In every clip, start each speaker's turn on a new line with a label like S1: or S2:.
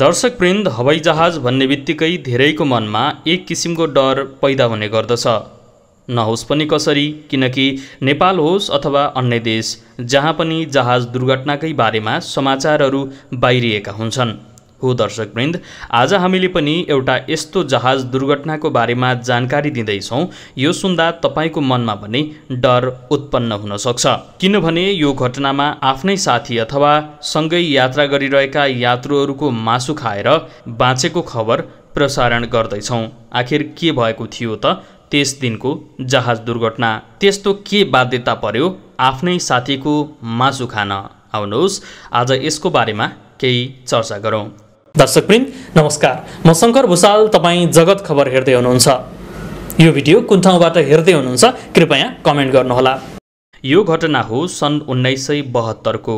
S1: दर्शकवृन्द हवाईजहाज भन्ने बित्तिकै धेरैको मनमा एक किसिमको डर पैदा हुने गर्दछ नहोस् पनि कसरी किनकि नेपाल होस् अथवा अन्य देश जहाँ पनि जहाज दुर्घटनाकै बारेमा समाचारहरू बाहिरिएका हुन्छन् हो दर्शकवृन्द आज हामीले पनि एउटा यस्तो जहाज दुर्घटनाको बारेमा जानकारी दिँदैछौँ यो सुन्दा तपाईँको मनमा भने डर उत्पन्न हुन सक्छ किनभने यो घटनामा आफ्नै साथी अथवा सँगै यात्रा गरिरहेका यात्रुहरूको मासु खाएर बाँचेको खबर प्रसारण गर्दैछौँ आखिर के भएको थियो त त्यस दिनको जहाज दुर्घटना त्यस्तो के बाध्यता पर्यो आफ्नै साथीको मासु खान आउनुहोस् आज यसको बारेमा केही चर्चा गरौँ दर्शकवृन्द नमस्कार म शङ्कर भूषाल तपाईँ जगत खबर हेर्दै हुनुहुन्छ यो भिडियो कुन ठाउँबाट हेर्दै हुनुहुन्छ कृपया कमेन्ट गर्नुहोला यो घटना हो सन् उन्नाइस सय बहत्तरको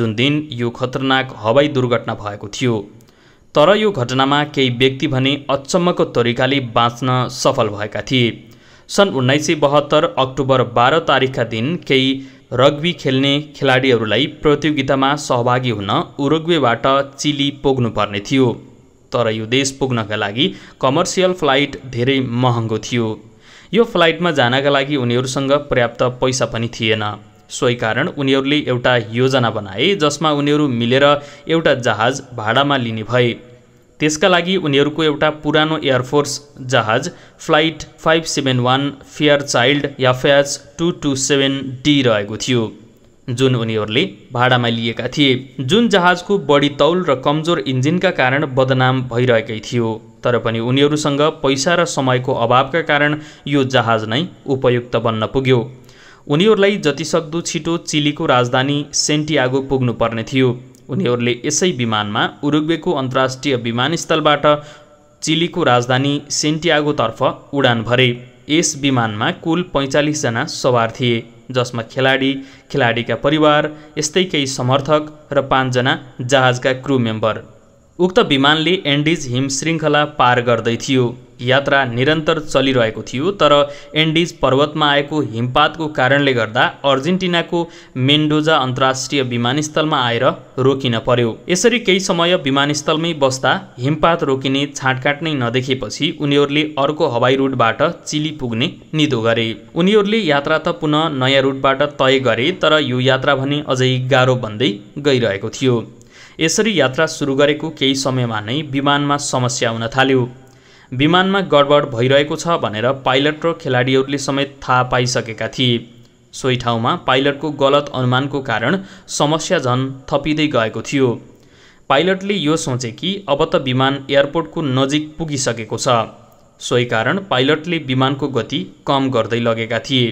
S1: जुन दिन यो खतरनाक हवाई दुर्घटना भएको थियो तर यो घटनामा केही व्यक्ति भने अचम्मको तरिकाले बाँच्न सफल भएका थिए सन् उन्नाइस सय बहत्तर अक्टोबर बाह्र तारिकका दिन केही रग्बी खेल्ने खेलाडीहरूलाई प्रतियोगितामा सहभागी हुन उरुग्वेबाट चिली पुग्नुपर्ने थियो तर यो देश पुग्नका लागि कमर्सियल फ्लाइट धेरै महँगो थियो यो फ्लाइटमा जानका लागि उनीहरूसँग पर्याप्त पैसा पनि थिएन सोही कारण उनीहरूले एउटा योजना बनाए जसमा उनीहरू मिलेर एउटा जहाज भाडामा लिने भए त्यसका लागि उनीहरूको एउटा पुरानो एयरफोर्स जहाज flight five seven one Fairchild या फ्याज टू टू सेभेन डी रहेको थियो जुन उनीहरूले भाडामा लिएका थिए जुन जहाजको बढी तौल र कमजोर इन्जिनका कारण बदनाम भइरहेकै थियो तर पनि उनीहरूसँग पैसा र समयको अभावका कारण यो जहाज नै उपयुक्त बन्न पुग्यो उनीहरूलाई जतिसक्दो छिटो चिलीको राजधानी सेन्टियागो पुग्नुपर्ने थियो उनीहरूले यसै विमानमा उरुग्वेको अन्तर्राष्ट्रिय विमानस्थलबाट चिलीको राजधानी सेन्टियागोतर्फ उडान भरे यस विमानमा कुल पैँचालिसजना सवार थिए जसमा खेलाडी खेलाडीका परिवार यस्तै केही समर्थक र पाँचजना जहाजका क्रु मेम्बर उक्त विमानले एन्डिज हिमशृङ्खला पार गर्दै थियो यात्रा निरन्तर चलिरहेको थियो तर एन्डिज पर्वतमा आएको हिमपातको कारणले गर्दा अर्जेन्टिनाको मेन्डोजा अन्तर्राष्ट्रिय विमानस्थलमा आएर रोकिन पर्यो यसरी केही समय विमानस्थलमै बस्दा हिमपात रोकिने छाँटकाट नै नदेखेपछि उनीहरूले अर्को हवाई रुटबाट चिली पुग्ने निदो गरे उनीहरूले यात्रा त पुनः नयाँ रुटबाट तय गरे तर यो यात्रा भने अझै गाह्रो भन्दै गइरहेको थियो यसरी यात्रा सुरु गरेको केही समयमा नै विमानमा समस्या हुन थाल्यो विमानमा गडबड भइरहेको छ भनेर पाइलट र खेलाडीहरूले समेत थाहा पाइसकेका थिए सोही ठाउँमा पाइलटको गलत अनुमानको कारण समस्या झन थपिँदै गएको थियो पाइलटले यो सोचे कि अब त विमान एयरपोर्टको नजिक पुगिसकेको छ सोही कारण पाइलटले विमानको गति कम गर्दै लगेका थिए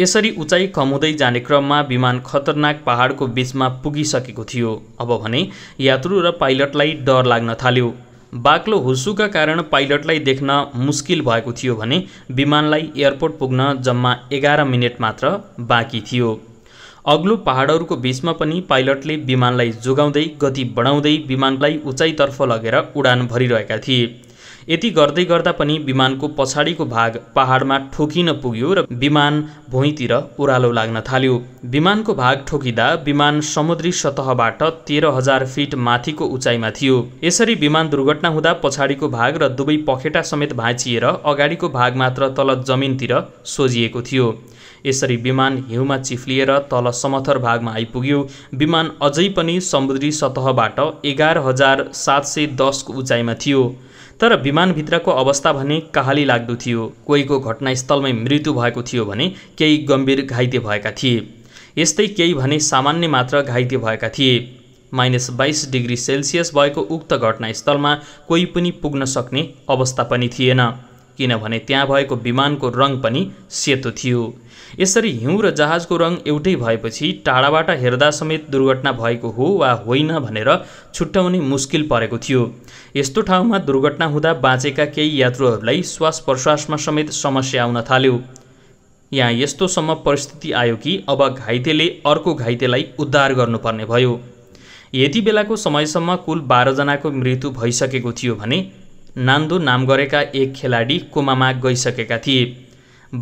S1: यसरी उचाइ कम हुँदै जाने क्रममा विमान खतरनाक पहाडको बीचमा पुगिसकेको थियो अब भने यात्रु र पाइलटलाई डर लाग्न थाल्यो बाक्लो हुसुका कारण पाइलटलाई देख्न मुस्किल भएको थियो भने विमानलाई एयरपोर्ट पुग्न जम्मा एघार मिनट मात्र बाँकी थियो अग्लो पहाडहरूको बीचमा पनि पाइलटले विमानलाई जोगाउँदै गति बढाउँदै विमानलाई उचाइतर्फ लगेर उडान भरिरहेका थिए यति गर्दै गर्दा पनि विमानको पछाडिको भाग पहाडमा ठोकिन पुग्यो र विमान भुइँतिर उरालो लाग्न थाल्यो विमानको भाग ठोकिँदा विमान समुद्री सतहबाट तेह्र हजार फिट माथिको उचाइमा थियो यसरी विमान दुर्घटना हुँदा पछाडिको भाग र दुवै पखेटा समेत भाँचिएर अगाडिको भाग मात्र तल जमिनतिर सोझिएको थियो यसरी विमान हिउँमा चिफ्लिएर तल समथर भागमा आइपुग्यो विमान अझै पनि समुद्री सतहबाट एघार हजार सात सय दसको उचाइमा थियो तर विमानभित्रको अवस्था भने कहाली लाग्दो थियो कोहीको घटनास्थलमै मृत्यु भएको थियो भने केही गम्भीर घाइते भएका थिए यस्तै केही भने सामान्य मात्र घाइते भएका थिए माइनस बाइस डिग्री सेल्सियस भएको उक्त घटनास्थलमा कोही पनि पुग्न सक्ने अवस्था पनि थिएन किनभने त्यहाँ भएको विमानको रङ पनि सेतो थियो यसरी हिउँ र जहाजको रङ एउटै भएपछि टाढाबाट हेर्दा समेत दुर्घटना भएको हो वा होइन भनेर छुट्याउने मुस्किल परेको थियो यस्तो ठाउँमा दुर्घटना हुँदा बाँचेका केही यात्रुहरूलाई श्वास प्रश्वासमा समेत समस्या आउन थाल्यो यहाँ यस्तोसम्म परिस्थिति आयो कि अब घाइतेले अर्को घाइतेलाई उद्धार गर्नुपर्ने भयो यति बेलाको समयसम्म कुल बाह्रजनाको मृत्यु भइसकेको थियो भने नान्दो नाम गरेका एक खेलाडी कोमामा गइसकेका थिए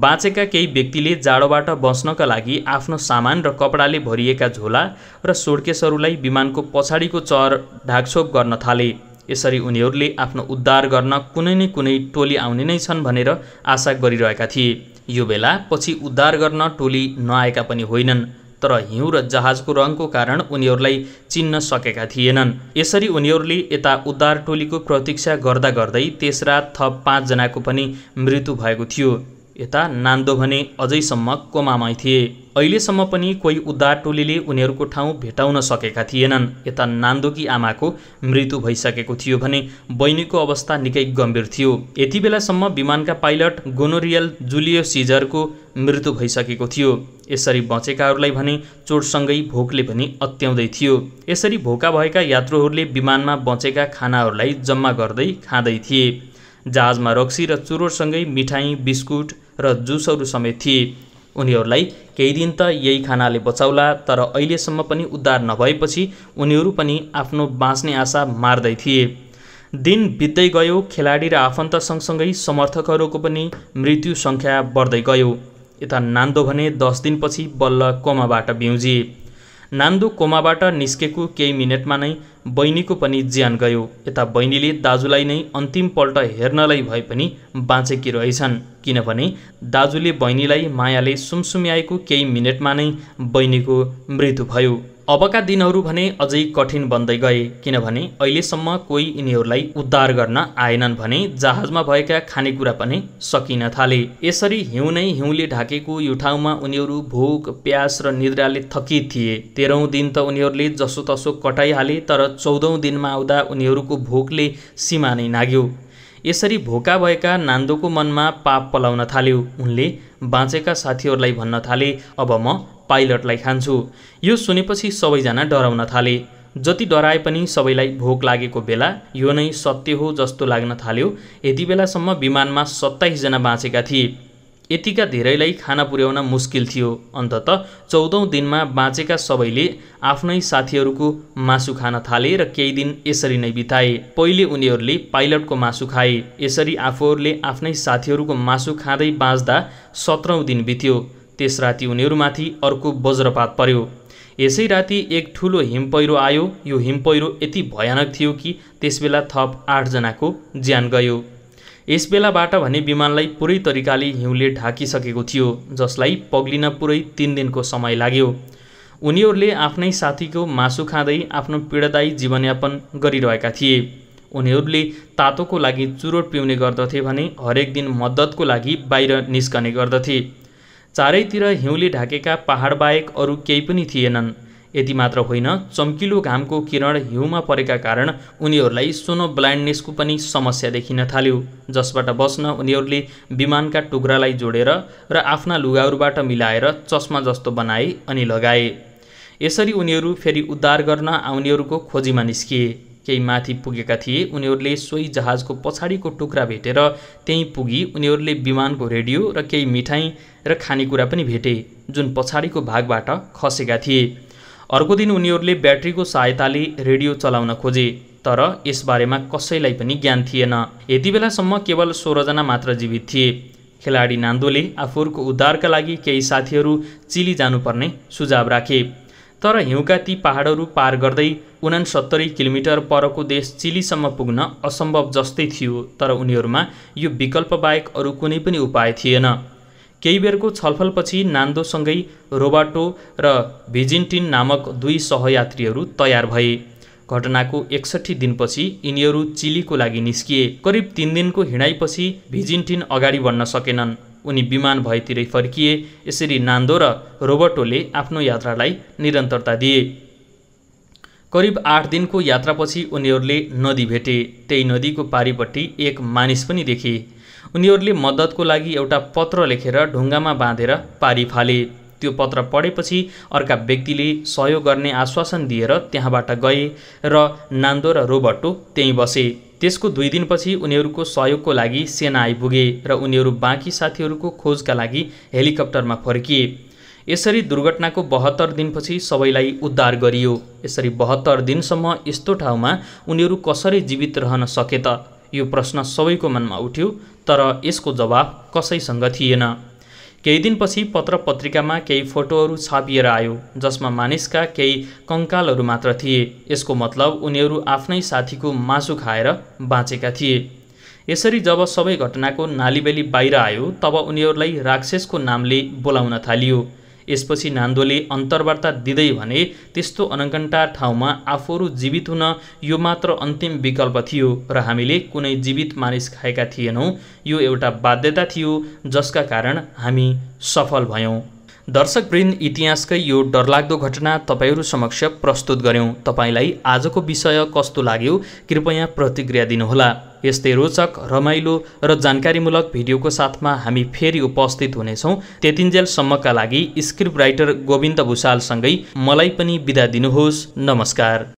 S1: बाँचेका केही व्यक्तिले जाडोबाट बस्नका लागि आफ्नो सामान र कपडाले भरिएका झोला र सोडकेसहरूलाई विमानको पछाडिको चर ढाकछोप गर्न थाले यसरी उनीहरूले आफ्नो उद्धार गर्न कुनै न कुनै टोली आउने नै छन् भनेर आशा गरिरहेका थिए यो बेला पछि उद्धार गर्न टोली नआएका पनि होइनन् तर हिउँ र जहाजको रङको कारण उनीहरूलाई चिन्न सकेका थिएनन् यसरी उनीहरूले यता उद्धार टोलीको प्रतीक्षा गर्दा गर्दै तेस्रा रात थप पाँचजनाको पनि मृत्यु भएको थियो यता नान्दो भने अझैसम्म कोमामै थिए अहिलेसम्म पनि कोही उद्धार टोलीले उनीहरूको ठाउँ भेटाउन सकेका थिएनन् यता नान्दोकी आमाको मृत्यु भइसकेको थियो भने बहिनीको अवस्था निकै गम्भीर थियो यति बेलासम्म विमानका पाइलट गोनोरियल जुलियो सिजरको मृत्यु भइसकेको थियो यसरी बचेकाहरूलाई भने चोटसँगै भोकले पनि अत्याउँदै थियो यसरी भोका भएका यात्रुहरूले विमानमा बचेका खानाहरूलाई जम्मा गर्दै खाँदै थिए जहाजमा रक्सी र चुरोटसँगै मिठाई बिस्कुट र जुसहरू समेत थिए उनीहरूलाई केही दिन त यही खानाले बचाउला तर अहिलेसम्म पनि उद्धार नभएपछि उनीहरू पनि आफ्नो बाँच्ने आशा मार्दै थिए दिन बित्दै गयो खेलाडी र आफन्त सँगसँगै समर्थकहरूको पनि मृत्यु सङ्ख्या बढ्दै गयो यता नान्दो भने दस दिनपछि बल्ल कोमाबाट बिउजिए नान्दु कोमाबाट निस्केको केही मिनटमा नै बहिनीको पनि ज्यान गयो यता बहिनीले दाजुलाई नै अन्तिमपल्ट हेर्नलाई भए पनि बाँचेकी रहेछन् किनभने दाजुले बहिनीलाई मायाले सुमसुम्याएको केही मिनटमा नै बहिनीको मृत्यु भयो अबका दिनहरू भने अझै कठिन बन्दै गए किनभने अहिलेसम्म कोही यिनीहरूलाई उद्धार गर्न आएनन् भने जहाजमा भएका खानेकुरा पनि सकिन थाले यसरी हिउँ नै हिउँले ढाकेको यो ठाउँमा उनीहरू भोक प्यास र निद्राले थकित थिए तेह्रौँ दिन त उनीहरूले जसोतसो कटाइहाले तर चौधौँ दिनमा आउँदा उनीहरूको भोकले सीमा नै नाग्यो यसरी भोका भएका नान्दोको मनमा पाप पलाउन थाल्यो उनले बाँचेका साथीहरूलाई भन्न थाले अब म पाइलटलाई खान्छु यो सुनेपछि सबैजना डराउन थाले जति डराए पनि सबैलाई भोक लागेको बेला यो नै सत्य हो जस्तो लाग्न थाल्यो यति बेलासम्म विमानमा सत्ताइसजना बाँचेका थिए यतिका धेरैलाई खाना पुर्याउन मुस्किल थियो अन्तत चौधौँ दिनमा बाँचेका सबैले आफ्नै साथीहरूको मासु खान थाले र केही दिन यसरी नै बिताए पहिले उनीहरूले पाइलटको मासु खाए यसरी आफूहरूले आफ्नै साथीहरूको मासु खाँदै बाँच्दा सत्रौँ दिन बित्यो त्यस राति उनीहरूमाथि अर्को वज्रपात पर्यो यसै राति एक ठुलो हिम पहिरो आयो यो हिम पहिरो यति भयानक थियो कि त्यसबेला थप आठजनाको ज्यान गयो यस बेलाबाट भने विमानलाई पुरै तरिकाले हिउँले ढाकिसकेको थियो जसलाई पग्लिन पुरै तिन दिनको समय लाग्यो उनीहरूले आफ्नै साथीको मासु खाँदै आफ्नो पीडादायी जीवनयापन गरिरहेका थिए उनीहरूले तातोको लागि चुरोट पिउने गर्दथे भने हरेक दिन मद्दतको लागि बाहिर निस्कने गर्दथे चारैतिर हिउँले ढाकेका बाहेक अरू केही पनि थिएनन् यति मात्र होइन चम्किलो घामको किरण हिउँमा परेका कारण उनीहरूलाई सोनो ब्लाइन्डनेसको पनि समस्या देखिन थाल्यो जसबाट बस्न उनीहरूले विमानका टुक्रालाई जोडेर र आफ्ना लुगाहरूबाट मिलाएर चस्मा जस्तो बनाए अनि लगाए यसरी उनीहरू फेरि उद्धार गर्न आउनेहरूको खोजीमा निस्किए केही माथि पुगेका थिए उनीहरूले सोही जहाजको पछाडिको टुक्रा भेटेर त्यहीँ पुगी उनीहरूले विमानको रेडियो र केही मिठाई र खानेकुरा पनि भेटे जुन पछाडिको भागबाट खसेका थिए अर्को दिन उनीहरूले ब्याट्रीको सहायताले रेडियो चलाउन खोजे तर यसबारेमा कसैलाई पनि ज्ञान थिएन यति बेलासम्म केवल सोह्रजना मात्र जीवित थिए खेलाडी नान्दोले आफूहरूको उद्धारका लागि केही साथीहरू चिली जानुपर्ने सुझाव राखे तर हिउँका ती पाहाडहरू पार गर्दै उनासत्तरी किलोमिटर परको देश चिलीसम्म पुग्न असम्भव जस्तै थियो तर उनीहरूमा यो विकल्पबाहेक अरू कुनै पनि उपाय थिएन केही बेरको छलफलपछि नान्दोसँगै रोबाटो र भिजिन्टिन नामक दुई सहयात्रीहरू तयार भए घटनाको एकसट्ठी दिनपछि यिनीहरू चिलीको लागि निस्किए करिब तिन दिनको हिँडाइपछि भिजिन्टिन अगाडि बढ्न सकेनन् उनी विमान भएतिरै फर्किए यसरी नान्दो र रोबर्टोले आफ्नो यात्रालाई निरन्तरता दिए करिब आठ दिनको यात्रापछि उनीहरूले नदी भेटे त्यही नदीको पारिपट्टि एक मानिस पनि देखे उनीहरूले मद्दतको लागि एउटा पत्र लेखेर ढुङ्गामा बाँधेर पारी फाले त्यो पत्र पढेपछि अर्का व्यक्तिले सहयोग गर्ने आश्वासन दिएर त्यहाँबाट गए र नान्दो र रोबटो त्यहीँ बसे त्यसको दुई दिनपछि उनीहरूको सहयोगको लागि सेना आइपुगे र उनीहरू बाँकी साथीहरूको खोजका लागि हेलिकप्टरमा फर्किए यसरी दुर्घटनाको बहत्तर दिनपछि सबैलाई उद्धार गरियो यसरी बहत्तर दिनसम्म यस्तो ठाउँमा उनीहरू कसरी जीवित रहन सके त यो प्रश्न सबैको मनमा उठ्यो तर यसको जवाब कसैसँग थिएन केही दिनपछि पत्र पत्रिकामा केही फोटोहरू छापिएर आयो जसमा मानिसका केही कङ्कालहरू मात्र थिए यसको मतलब उनीहरू आफ्नै साथीको मासु खाएर बाँचेका थिए यसरी जब सबै घटनाको नालीबेली बाहिर आयो तब उनीहरूलाई राक्षसको नामले बोलाउन थालियो यसपछि नान्दोले अन्तर्वार्ता दिँदै भने त्यस्तो अनकन्टार ठाउँमा आफूहरू जीवित हुन यो मात्र अन्तिम विकल्प थियो र हामीले कुनै जीवित मानिस खाएका थिएनौँ यो एउटा बाध्यता थियो जसका कारण हामी सफल भयौँ दर्शक वृन्द इतिहासकै यो डरलाग्दो घटना तपाईँहरू समक्ष प्रस्तुत गऱ्यौँ तपाईँलाई आजको विषय कस्तो लाग्यो कृपया प्रतिक्रिया दिनुहोला यस्तै रोचक रमाइलो र जानकारीमूलक भिडियोको साथमा हामी फेरि उपस्थित हुनेछौँ त्यतिन्जेलसम्मका लागि स्क्रिप्ट राइटर गोविन्द भूषालसँगै मलाई पनि बिदा दिनुहोस् नमस्कार